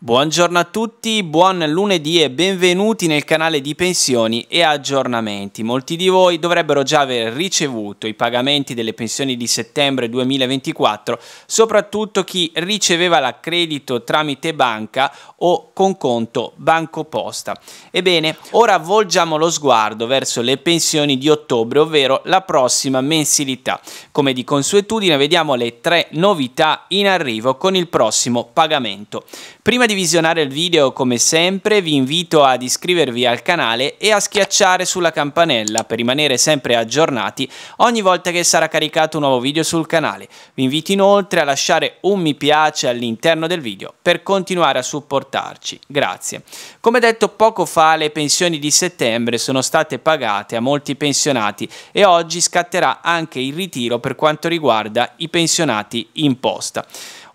Buongiorno a tutti, buon lunedì e benvenuti nel canale di pensioni e aggiornamenti. Molti di voi dovrebbero già aver ricevuto i pagamenti delle pensioni di settembre 2024, soprattutto chi riceveva l'accredito tramite banca o con conto bancoposta. Ebbene, ora volgiamo lo sguardo verso le pensioni di ottobre, ovvero la prossima mensilità. Come di consuetudine vediamo le tre novità in arrivo con il prossimo pagamento. Prima di visionare il video, come sempre, vi invito ad iscrivervi al canale e a schiacciare sulla campanella per rimanere sempre aggiornati ogni volta che sarà caricato un nuovo video sul canale. Vi invito inoltre a lasciare un mi piace all'interno del video per continuare a supportarci. Grazie. Come detto poco fa, le pensioni di settembre sono state pagate a molti pensionati e oggi scatterà anche il ritiro per quanto riguarda i pensionati in posta.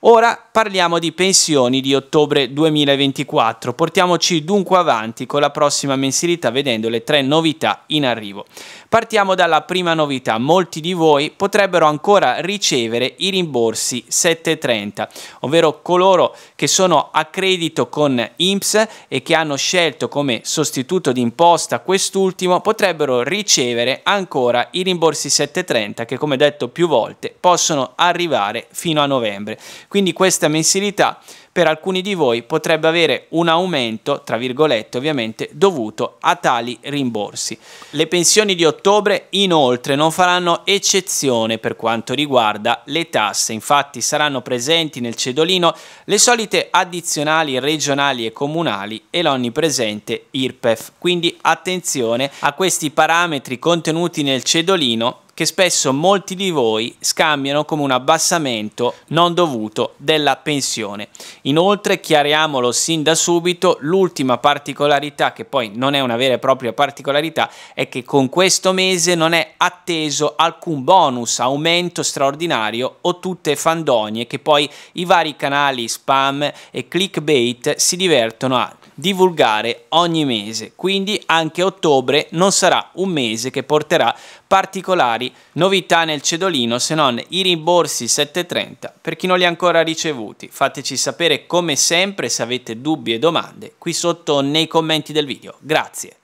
Ora parliamo di pensioni di ottobre 2024. Portiamoci dunque avanti con la prossima mensilità vedendo le tre novità in arrivo. Partiamo dalla prima novità. Molti di voi potrebbero ancora ricevere i rimborsi 730, ovvero coloro che sono a credito con IMSS e che hanno scelto come sostituto di imposta quest'ultimo potrebbero ricevere ancora i rimborsi 730 che come detto più volte possono arrivare fino a novembre. Quindi questa mensilità per alcuni di voi potrebbe avere un aumento, tra virgolette ovviamente, dovuto a tali rimborsi. Le pensioni di ottobre inoltre non faranno eccezione per quanto riguarda le tasse, infatti saranno presenti nel cedolino le solite addizionali regionali e comunali e l'onnipresente IRPEF, quindi attenzione a questi parametri contenuti nel cedolino che spesso molti di voi scambiano come un abbassamento non dovuto della pensione. Inoltre chiariamolo sin da subito, l'ultima particolarità, che poi non è una vera e propria particolarità, è che con questo mese non è atteso alcun bonus, aumento straordinario o tutte fandonie che poi i vari canali spam e clickbait si divertono a divulgare ogni mese, quindi anche ottobre non sarà un mese che porterà particolari novità nel cedolino se non i rimborsi 730 per chi non li ha ancora ricevuti. Fateci sapere come sempre se avete dubbi e domande qui sotto nei commenti del video. Grazie.